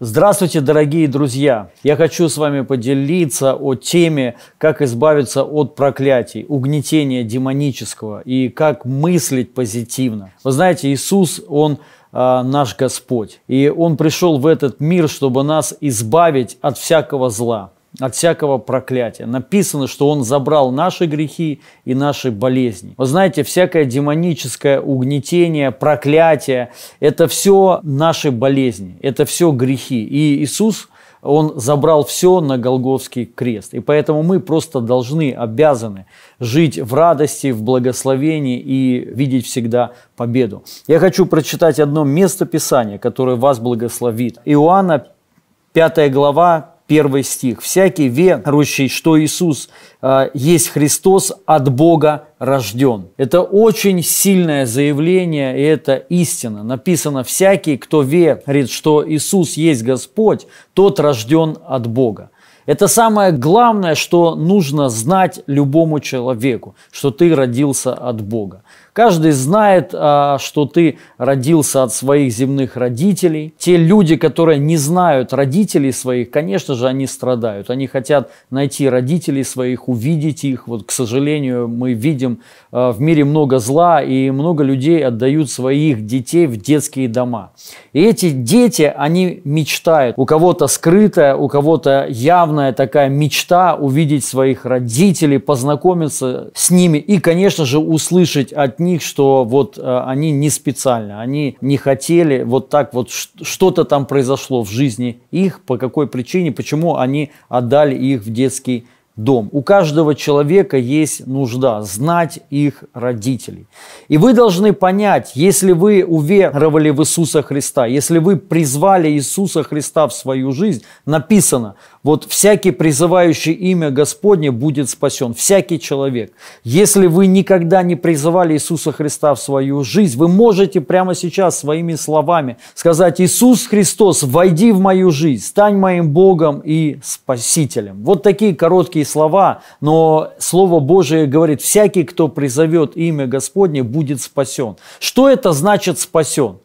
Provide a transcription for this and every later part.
Здравствуйте, дорогие друзья! Я хочу с вами поделиться о теме, как избавиться от проклятий, угнетения демонического и как мыслить позитивно. Вы знаете, Иисус, Он а, наш Господь. И Он пришел в этот мир, чтобы нас избавить от всякого зла от всякого проклятия. Написано, что Он забрал наши грехи и наши болезни. Вы знаете, всякое демоническое угнетение, проклятие – это все наши болезни, это все грехи. И Иисус – он забрал все на Голговский крест. И поэтому мы просто должны, обязаны жить в радости, в благословении и видеть всегда победу. Я хочу прочитать одно место Писания, которое вас благословит. Иоанна 5 глава, первый стих. «Всякий верующий, что Иисус э, есть Христос, от Бога рожден». Это очень сильное заявление, и это истина. Написано «Всякий, кто верит, что Иисус есть Господь, тот рожден от Бога». Это самое главное, что нужно знать любому человеку, что ты родился от Бога. Каждый знает, а, что ты родился от своих земных родителей. Те люди, которые не знают родителей своих, конечно же, они страдают. Они хотят найти родителей своих, увидеть их. Вот, к сожалению, мы видим а, в мире много зла, и много людей отдают своих детей в детские дома. И эти дети, они мечтают. У кого-то скрытая, у кого-то явная такая мечта увидеть своих родителей, познакомиться с ними и, конечно же, услышать от них них, что вот э, они не специально, они не хотели вот так вот что-то там произошло в жизни их, по какой причине, почему они отдали их в детский дом. У каждого человека есть нужда знать их родителей. И вы должны понять, если вы уверовали в Иисуса Христа, если вы призвали Иисуса Христа в свою жизнь, написано, вот всякий призывающий имя Господне будет спасен, всякий человек. Если вы никогда не призывали Иисуса Христа в свою жизнь, вы можете прямо сейчас своими словами сказать, Иисус Христос, войди в мою жизнь, стань моим Богом и Спасителем. Вот такие короткие слова, но Слово Божие говорит, всякий, кто призовет имя Господне, будет спасен. Что это значит спасен?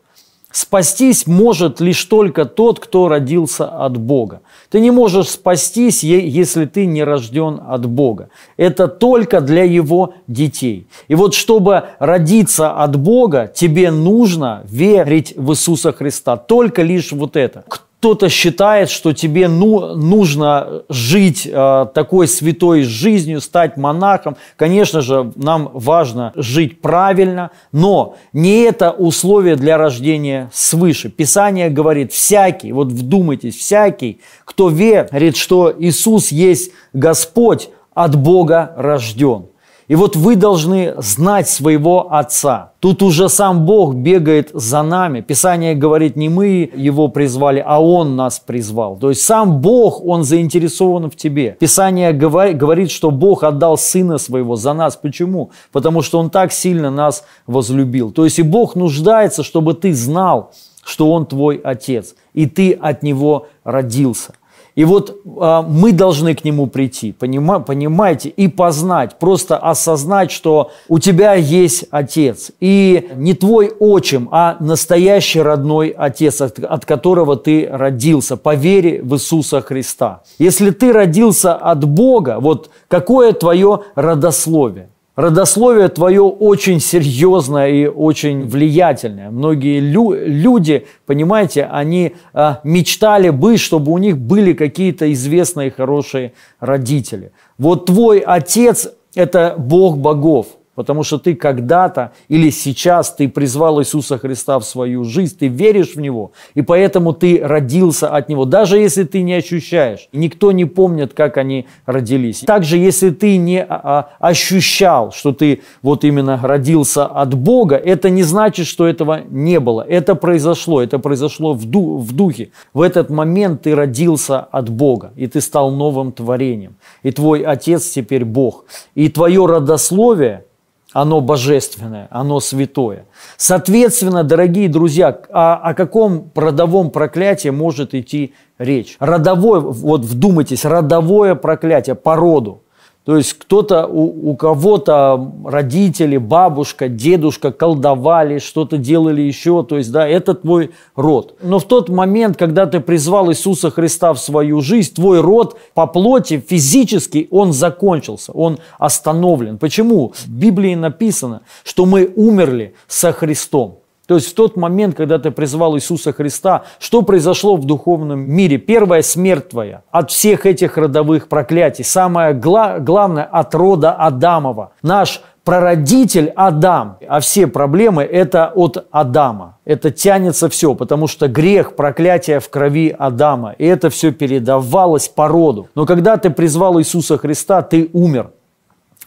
Спастись может лишь только тот, кто родился от Бога. Ты не можешь спастись, если ты не рожден от Бога. Это только для Его детей. И вот чтобы родиться от Бога, тебе нужно верить в Иисуса Христа. Только лишь вот это. Кто кто-то считает, что тебе ну, нужно жить э, такой святой жизнью, стать монахом. Конечно же, нам важно жить правильно, но не это условие для рождения свыше. Писание говорит, всякий, вот вдумайтесь, всякий, кто верит, что Иисус есть Господь, от Бога рожден. И вот вы должны знать своего Отца. Тут уже сам Бог бегает за нами. Писание говорит, не мы Его призвали, а Он нас призвал. То есть сам Бог, Он заинтересован в тебе. Писание говорит, что Бог отдал Сына Своего за нас. Почему? Потому что Он так сильно нас возлюбил. То есть и Бог нуждается, чтобы ты знал, что Он твой Отец, и ты от Него родился. И вот э, мы должны к нему прийти, понима, понимаете, и познать, просто осознать, что у тебя есть отец. И не твой отчим, а настоящий родной отец, от, от которого ты родился, по вере в Иисуса Христа. Если ты родился от Бога, вот какое твое родословие? Родословие твое очень серьезное и очень влиятельное. Многие лю- люди, понимаете, они э, мечтали бы, чтобы у них были какие-то известные хорошие родители. Вот твой отец – это бог богов – Потому что ты когда-то или сейчас ты призвал Иисуса Христа в свою жизнь, ты веришь в Него, и поэтому ты родился от Него, даже если ты не ощущаешь. Никто не помнит, как они родились. Также, если ты не а, а, ощущал, что ты вот именно родился от Бога, это не значит, что этого не было. Это произошло, это произошло в, духе. В этот момент ты родился от Бога, и ты стал новым творением. И твой Отец теперь Бог. И твое родословие – оно божественное, оно святое. Соответственно, дорогие друзья, о, о каком родовом проклятии может идти речь? Родовое, вот вдумайтесь, родовое проклятие по роду. То есть кто-то, у, у кого-то родители, бабушка, дедушка колдовали, что-то делали еще, то есть, да, это твой род. Но в тот момент, когда ты призвал Иисуса Христа в свою жизнь, твой род по плоти физически, он закончился, он остановлен. Почему? В Библии написано, что мы умерли со Христом. То есть в тот момент, когда ты призвал Иисуса Христа, что произошло в духовном мире? Первая смерть твоя от всех этих родовых проклятий. Самое гла- главное – от рода Адамова. Наш прародитель Адам, а все проблемы – это от Адама. Это тянется все, потому что грех, проклятие в крови Адама. И это все передавалось по роду. Но когда ты призвал Иисуса Христа, ты умер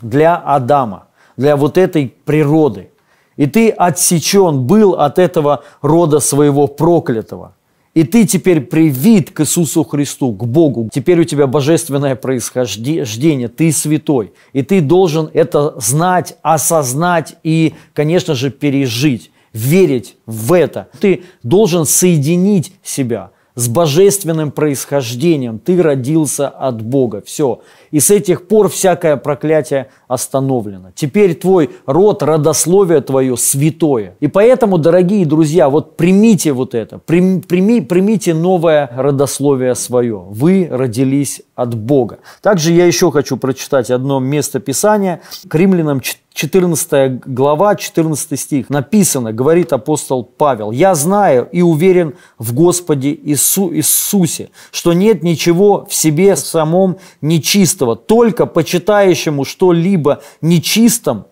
для Адама, для вот этой природы – и ты отсечен был от этого рода своего проклятого. И ты теперь привит к Иисусу Христу, к Богу. Теперь у тебя божественное происхождение, ты святой. И ты должен это знать, осознать и, конечно же, пережить, верить в это. Ты должен соединить себя – с божественным происхождением. Ты родился от Бога. Все. И с этих пор всякое проклятие остановлено. Теперь твой род, родословие твое святое. И поэтому, дорогие друзья, вот примите вот это, прими, примите новое родословие свое. Вы родились от Бога. Также я еще хочу прочитать одно место Писания. К римлянам 14 глава, 14 стих. Написано, говорит апостол Павел, «Я знаю и уверен в Господе Иису, Иисусе, что нет ничего в себе самом нечистого, только почитающему что-либо нечистым,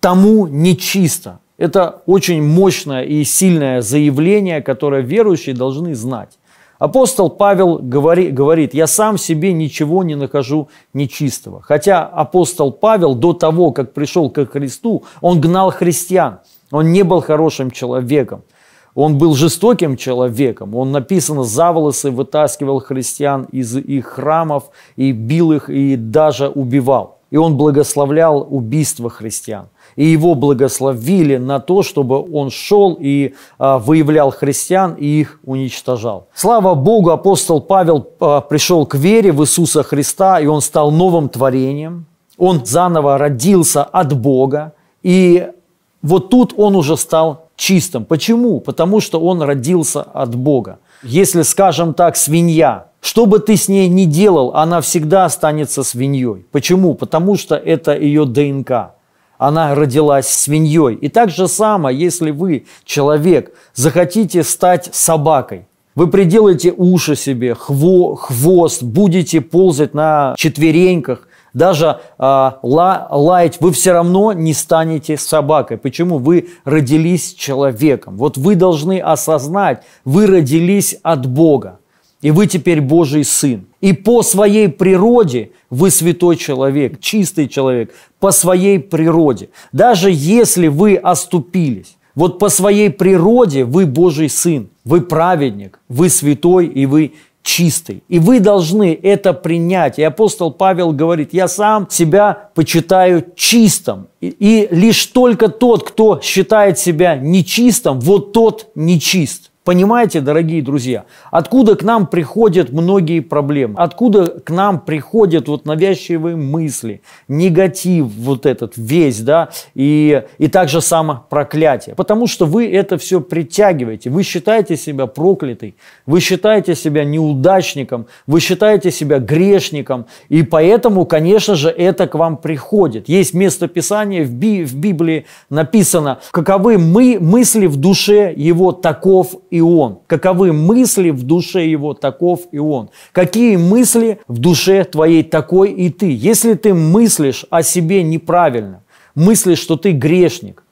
тому нечисто». Это очень мощное и сильное заявление, которое верующие должны знать. Апостол Павел говори, говорит, я сам в себе ничего не нахожу нечистого. Хотя апостол Павел до того, как пришел к Христу, он гнал христиан. Он не был хорошим человеком. Он был жестоким человеком. Он, написано, за волосы вытаскивал христиан из их храмов и бил их, и даже убивал. И он благословлял убийство христиан. И его благословили на то, чтобы он шел и а, выявлял христиан и их уничтожал. Слава Богу, апостол Павел а, пришел к вере в Иисуса Христа, и он стал новым творением. Он заново родился от Бога. И вот тут он уже стал чистым. Почему? Потому что он родился от Бога. Если, скажем так, свинья что бы ты с ней ни делал, она всегда останется свиньей. Почему? Потому что это ее ДНК. Она родилась свиньей. И так же самое, если вы, человек, захотите стать собакой, вы приделаете уши себе, хво, хвост, будете ползать на четвереньках, даже э, ла, лаять, вы все равно не станете собакой. Почему? Вы родились человеком. Вот вы должны осознать, вы родились от Бога и вы теперь Божий Сын. И по своей природе вы святой человек, чистый человек, по своей природе. Даже если вы оступились, вот по своей природе вы Божий Сын, вы праведник, вы святой и вы чистый. И вы должны это принять. И апостол Павел говорит, я сам себя почитаю чистым. И, и лишь только тот, кто считает себя нечистым, вот тот нечист. Понимаете, дорогие друзья, откуда к нам приходят многие проблемы, откуда к нам приходят вот навязчивые мысли, негатив вот этот весь, да, и, и также проклятие, Потому что вы это все притягиваете, вы считаете себя проклятый, вы считаете себя неудачником, вы считаете себя грешником, и поэтому, конечно же, это к вам приходит. Есть место Писания в, Би в Библии написано, каковы мы мысли в душе его таков и и он. Каковы мысли в душе его, таков и он. Какие мысли в душе твоей, такой и ты. Если ты мыслишь о себе неправильно, мыслишь, что ты грешник,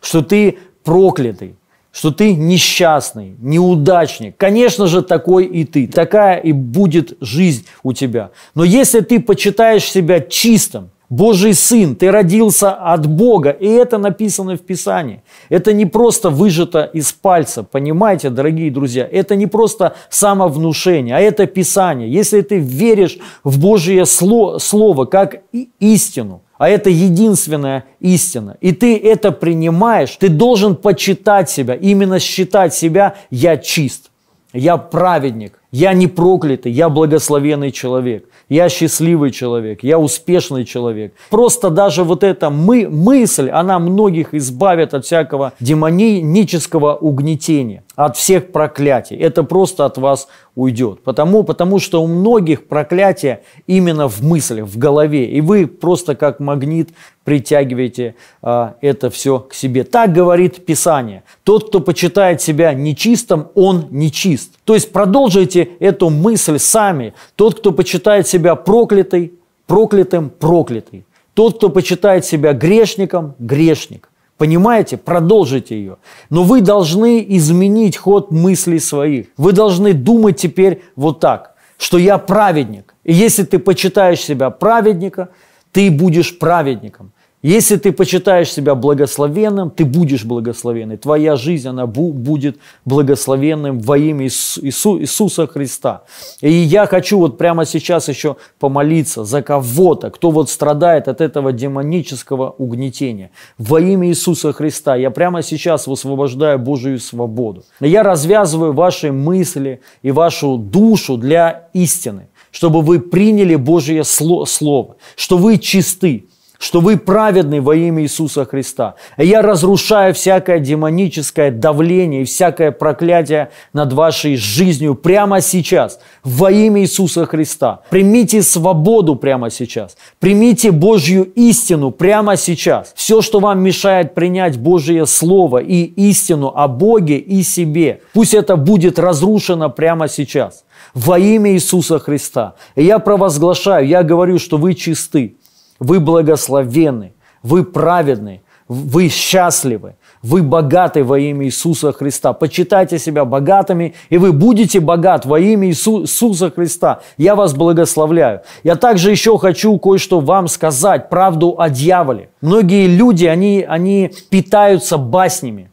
что ты проклятый, что ты несчастный, неудачник. Конечно же, такой и ты. Такая и будет жизнь у тебя. Но если ты почитаешь себя чистым, Божий Сын, ты родился от Бога. И это написано в Писании. Это не просто выжато из пальца, понимаете, дорогие друзья. Это не просто самовнушение, а это Писание. Если ты веришь в Божье Слово как истину, а это единственная истина. И ты это принимаешь, ты должен почитать себя, именно считать себя «я чист», «я праведник», я не проклятый, я благословенный человек, я счастливый человек, я успешный человек. Просто даже вот эта мы, мысль, она многих избавит от всякого демонического угнетения, от всех проклятий. Это просто от вас уйдет. Потому, потому что у многих проклятие именно в мысли, в голове. И вы просто как магнит притягиваете а, это все к себе. Так говорит Писание. Тот, кто почитает себя нечистым, он нечист. То есть продолжайте примите эту мысль сами. Тот, кто почитает себя проклятый, проклятым, проклятый. Тот, кто почитает себя грешником, грешник. Понимаете? Продолжите ее. Но вы должны изменить ход мыслей своих. Вы должны думать теперь вот так, что я праведник. И если ты почитаешь себя праведника, ты будешь праведником. Если ты почитаешь себя благословенным, ты будешь благословенный. Твоя жизнь, она бу- будет благословенным во имя Иису- Иису- Иисуса Христа. И я хочу вот прямо сейчас еще помолиться за кого-то, кто вот страдает от этого демонического угнетения. Во имя Иисуса Христа я прямо сейчас высвобождаю Божию свободу. Я развязываю ваши мысли и вашу душу для истины, чтобы вы приняли Божье слово, что вы чисты, что вы праведны во имя Иисуса Христа. Я разрушаю всякое демоническое давление и всякое проклятие над вашей жизнью прямо сейчас, во имя Иисуса Христа. Примите свободу прямо сейчас. Примите Божью истину прямо сейчас. Все, что вам мешает принять Божье Слово и истину о Боге и себе, пусть это будет разрушено прямо сейчас. Во имя Иисуса Христа. И я провозглашаю, я говорю, что вы чисты. Вы благословенны, вы праведны, вы счастливы, вы богаты во имя Иисуса Христа. Почитайте себя богатыми, и вы будете богат во имя Иисуса Христа. Я вас благословляю. Я также еще хочу кое-что вам сказать, правду о дьяволе. Многие люди, они, они питаются баснями,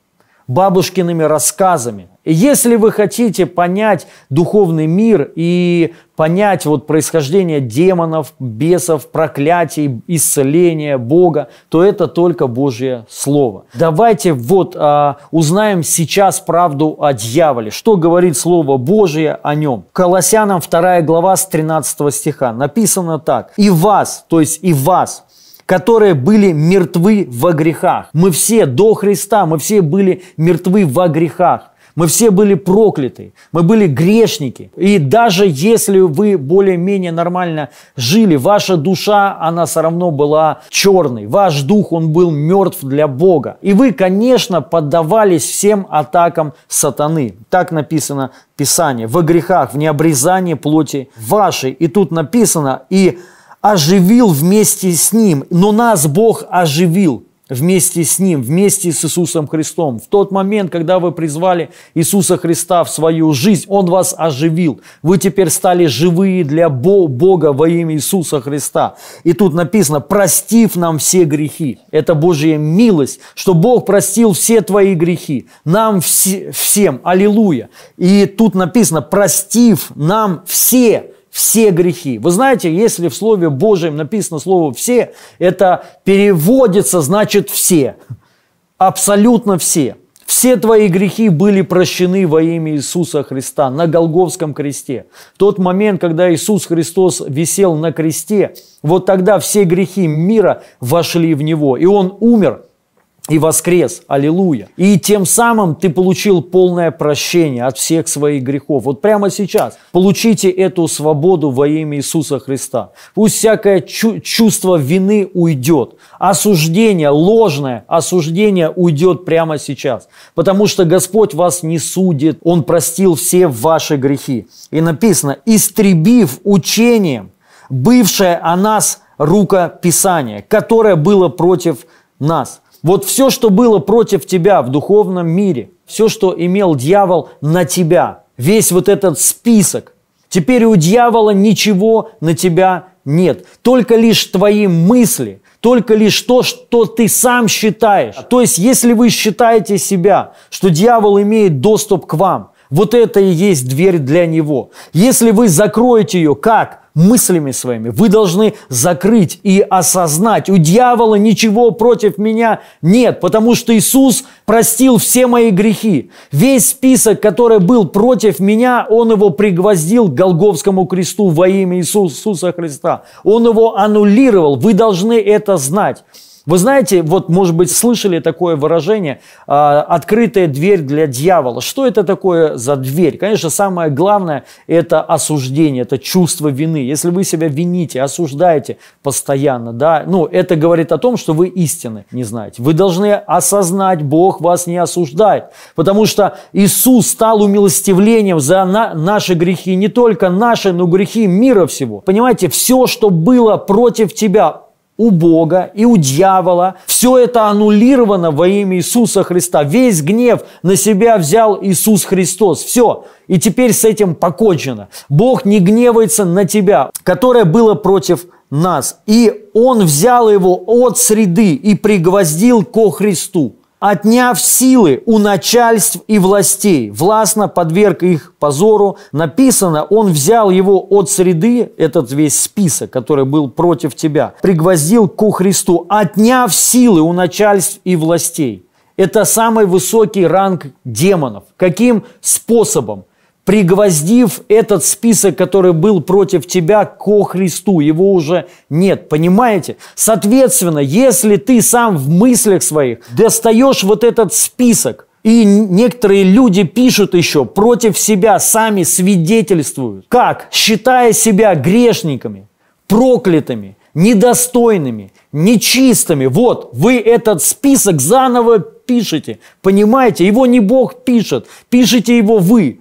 бабушкиными рассказами – если вы хотите понять духовный мир и понять вот происхождение демонов, бесов, проклятий, исцеления Бога, то это только Божье Слово. Давайте вот а, узнаем сейчас правду о дьяволе. Что говорит Слово Божье о нем? Колоссянам 2 глава с 13 стиха написано так. «И вас, то есть и вас, которые были мертвы во грехах. Мы все до Христа, мы все были мертвы во грехах мы все были прокляты, мы были грешники. И даже если вы более-менее нормально жили, ваша душа, она все равно была черной. Ваш дух, он был мертв для Бога. И вы, конечно, поддавались всем атакам сатаны. Так написано в Писании. Во грехах, в необрезании плоти вашей. И тут написано, и оживил вместе с ним. Но нас Бог оживил вместе с Ним, вместе с Иисусом Христом. В тот момент, когда вы призвали Иисуса Христа в свою жизнь, Он вас оживил. Вы теперь стали живые для Бога во имя Иисуса Христа. И тут написано, простив нам все грехи. Это Божья милость, что Бог простил все твои грехи. Нам все, всем. Аллилуйя. И тут написано, простив нам все все грехи. Вы знаете, если в Слове Божьем написано слово «все», это переводится, значит, «все». Абсолютно все. Все твои грехи были прощены во имя Иисуса Христа на Голговском кресте. В тот момент, когда Иисус Христос висел на кресте, вот тогда все грехи мира вошли в Него, и Он умер – и воскрес. Аллилуйя. И тем самым ты получил полное прощение от всех своих грехов. Вот прямо сейчас получите эту свободу во имя Иисуса Христа. Пусть всякое чу- чувство вины уйдет. Осуждение, ложное осуждение уйдет прямо сейчас. Потому что Господь вас не судит. Он простил все ваши грехи. И написано, истребив учением бывшее о нас рукописание, которое было против нас – вот все, что было против тебя в духовном мире, все, что имел дьявол на тебя, весь вот этот список, теперь у дьявола ничего на тебя нет. Только лишь твои мысли, только лишь то, что ты сам считаешь. То есть, если вы считаете себя, что дьявол имеет доступ к вам – вот это и есть дверь для него. Если вы закроете ее, как? мыслями своими. Вы должны закрыть и осознать, у дьявола ничего против меня нет, потому что Иисус простил все мои грехи. Весь список, который был против меня, Он его пригвоздил к Голговскому кресту во имя Иисуса Христа. Он его аннулировал. Вы должны это знать. Вы знаете, вот, может быть, слышали такое выражение а, «открытая дверь для дьявола». Что это такое за дверь? Конечно, самое главное – это осуждение, это чувство вины. Если вы себя вините, осуждаете постоянно, да, ну, это говорит о том, что вы истины не знаете. Вы должны осознать, Бог вас не осуждает, потому что Иисус стал умилостивлением за на наши грехи, не только наши, но грехи мира всего. Понимаете, все, что было против тебя, у Бога и у дьявола. Все это аннулировано во имя Иисуса Христа. Весь гнев на себя взял Иисус Христос. Все. И теперь с этим покончено. Бог не гневается на тебя, которое было против нас. И Он взял его от среды и пригвоздил ко Христу отняв силы у начальств и властей, властно подверг их позору. Написано, он взял его от среды, этот весь список, который был против тебя, пригвоздил ко Христу, отняв силы у начальств и властей. Это самый высокий ранг демонов. Каким способом? пригвоздив этот список, который был против тебя, ко Христу. Его уже нет, понимаете? Соответственно, если ты сам в мыслях своих достаешь вот этот список, и некоторые люди пишут еще против себя, сами свидетельствуют. Как? Считая себя грешниками, проклятыми, недостойными, нечистыми. Вот, вы этот список заново пишете. Понимаете, его не Бог пишет, пишете его вы.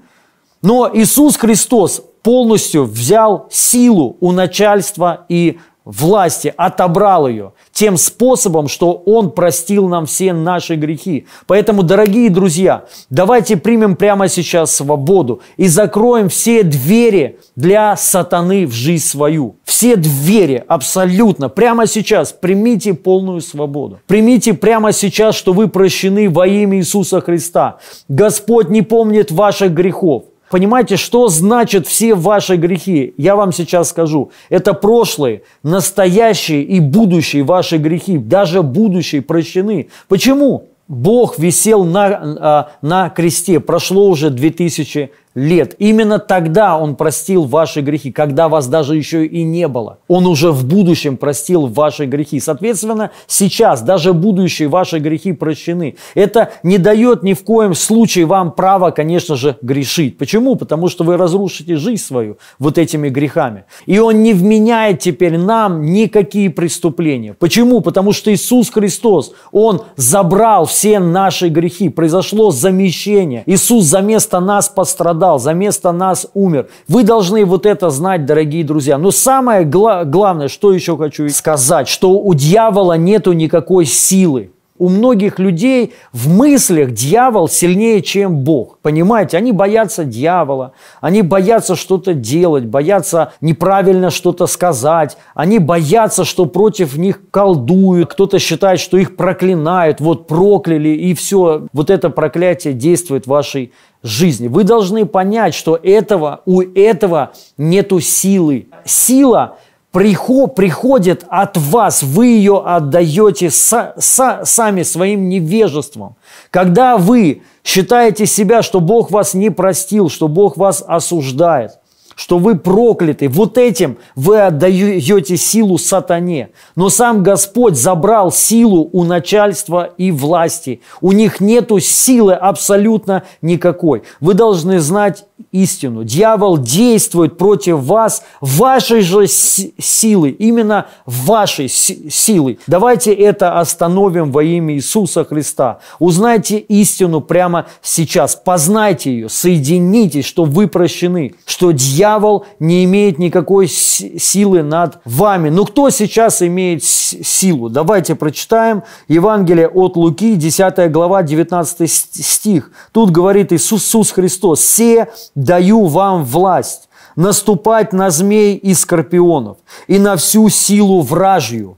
Но Иисус Христос полностью взял силу у начальства и власти, отобрал ее тем способом, что Он простил нам все наши грехи. Поэтому, дорогие друзья, давайте примем прямо сейчас свободу и закроем все двери для сатаны в жизнь свою. Все двери абсолютно. Прямо сейчас примите полную свободу. Примите прямо сейчас, что вы прощены во имя Иисуса Христа. Господь не помнит ваших грехов. Понимаете, что значит все ваши грехи? Я вам сейчас скажу. Это прошлые, настоящие и будущие ваши грехи, даже будущие прощены. Почему? Бог висел на, а, на кресте, прошло уже 2000 лет. Именно тогда Он простил ваши грехи, когда вас даже еще и не было. Он уже в будущем простил ваши грехи. Соответственно, сейчас даже будущие ваши грехи прощены. Это не дает ни в коем случае вам права, конечно же, грешить. Почему? Потому что вы разрушите жизнь свою вот этими грехами. И Он не вменяет теперь нам никакие преступления. Почему? Потому что Иисус Христос, Он забрал все наши грехи. Произошло замещение. Иисус за место нас пострадал пострадал, за место нас умер. Вы должны вот это знать, дорогие друзья. Но самое гла- главное, что еще хочу сказать, что у дьявола нету никакой силы у многих людей в мыслях дьявол сильнее, чем Бог. Понимаете, они боятся дьявола, они боятся что-то делать, боятся неправильно что-то сказать, они боятся, что против них колдуют, кто-то считает, что их проклинают, вот прокляли и все. Вот это проклятие действует в вашей жизни. Вы должны понять, что этого, у этого нету силы. Сила приходит от вас, вы ее отдаете са, са, сами своим невежеством. Когда вы считаете себя, что Бог вас не простил, что Бог вас осуждает, что вы прокляты, вот этим вы отдаете силу сатане. Но сам Господь забрал силу у начальства и власти. У них нету силы абсолютно никакой. Вы должны знать истину. Дьявол действует против вас вашей же силы, именно вашей силы. Давайте это остановим во имя Иисуса Христа. Узнайте истину прямо сейчас, познайте ее, соединитесь, что вы прощены, что дьявол не имеет никакой силы над вами. Ну кто сейчас имеет силу? Давайте прочитаем Евангелие от Луки, 10 глава, 19 стих. Тут говорит Иисус Христос, «Се даю вам власть наступать на змей и скорпионов, и на всю силу вражью,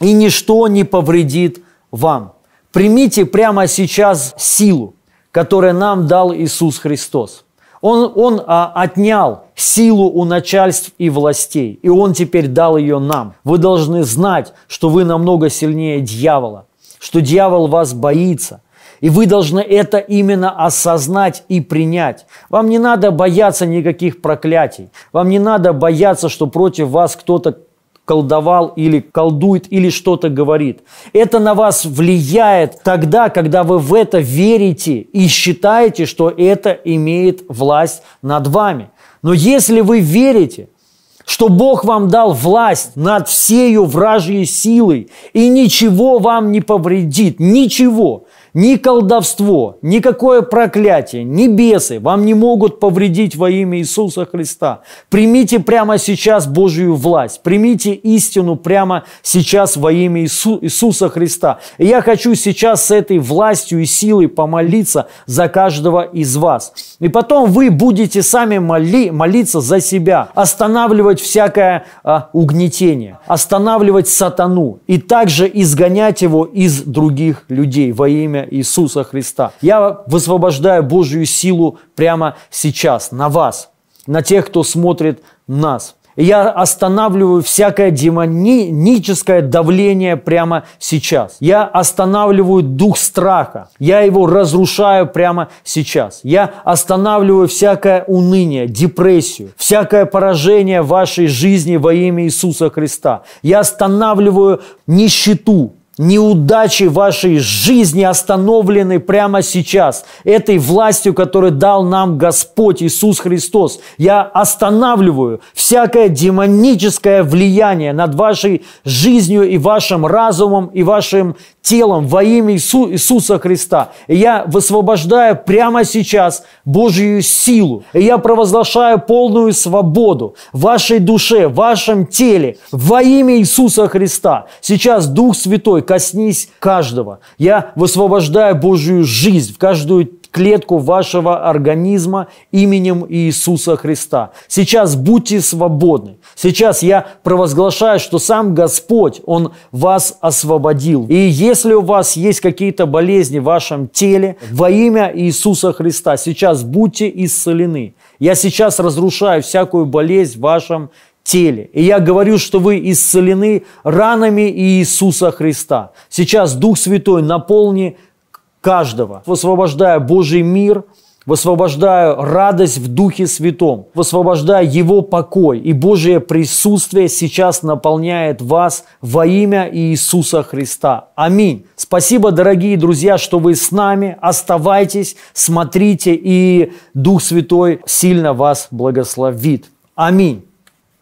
и ничто не повредит вам. Примите прямо сейчас силу, которую нам дал Иисус Христос. Он, он а, отнял силу у начальств и властей, и Он теперь дал ее нам. Вы должны знать, что вы намного сильнее дьявола, что дьявол вас боится – и вы должны это именно осознать и принять. Вам не надо бояться никаких проклятий. Вам не надо бояться, что против вас кто-то колдовал или колдует или что-то говорит. Это на вас влияет тогда, когда вы в это верите и считаете, что это имеет власть над вами. Но если вы верите, что Бог вам дал власть над всею вражьей силой, и ничего вам не повредит, ничего, ни колдовство, никакое проклятие, ни бесы вам не могут повредить во имя Иисуса Христа. Примите прямо сейчас Божью власть, примите истину прямо сейчас во имя Иису, Иисуса Христа. И я хочу сейчас с этой властью и силой помолиться за каждого из вас. И потом вы будете сами моли, молиться за себя, останавливать всякое а, угнетение, останавливать сатану и также изгонять его из других людей во имя имя Иисуса Христа. Я высвобождаю Божью силу прямо сейчас на вас, на тех, кто смотрит нас. Я останавливаю всякое демоническое давление прямо сейчас. Я останавливаю дух страха. Я его разрушаю прямо сейчас. Я останавливаю всякое уныние, депрессию, всякое поражение вашей жизни во имя Иисуса Христа. Я останавливаю нищету, неудачи вашей жизни остановлены прямо сейчас этой властью, которую дал нам Господь Иисус Христос. Я останавливаю всякое демоническое влияние над вашей жизнью и вашим разумом и вашим телом во имя Иису, Иисуса Христа. И я высвобождаю прямо сейчас Божью силу. И я провозглашаю полную свободу в вашей душе, в вашем теле во имя Иисуса Христа. Сейчас Дух Святой, коснись каждого. Я высвобождаю Божью жизнь в каждую клетку вашего организма именем Иисуса Христа. Сейчас будьте свободны. Сейчас я провозглашаю, что сам Господь, Он вас освободил. И если у вас есть какие-то болезни в вашем теле, во имя Иисуса Христа, сейчас будьте исцелены. Я сейчас разрушаю всякую болезнь в вашем теле. И я говорю, что вы исцелены ранами Иисуса Христа. Сейчас Дух Святой наполни каждого. Высвобождаю Божий мир, высвобождаю радость в Духе Святом, высвобождаю Его покой, и Божие присутствие сейчас наполняет вас во имя Иисуса Христа. Аминь. Спасибо, дорогие друзья, что вы с нами. Оставайтесь, смотрите, и Дух Святой сильно вас благословит. Аминь.